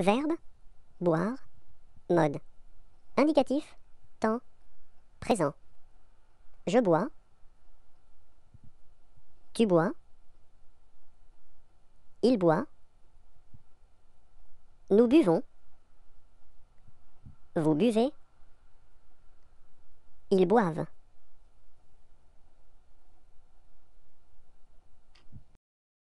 Verbe boire, mode. Indicatif temps présent. Je bois. Tu bois. Il boit. Nous buvons. Vous buvez. Ils boivent.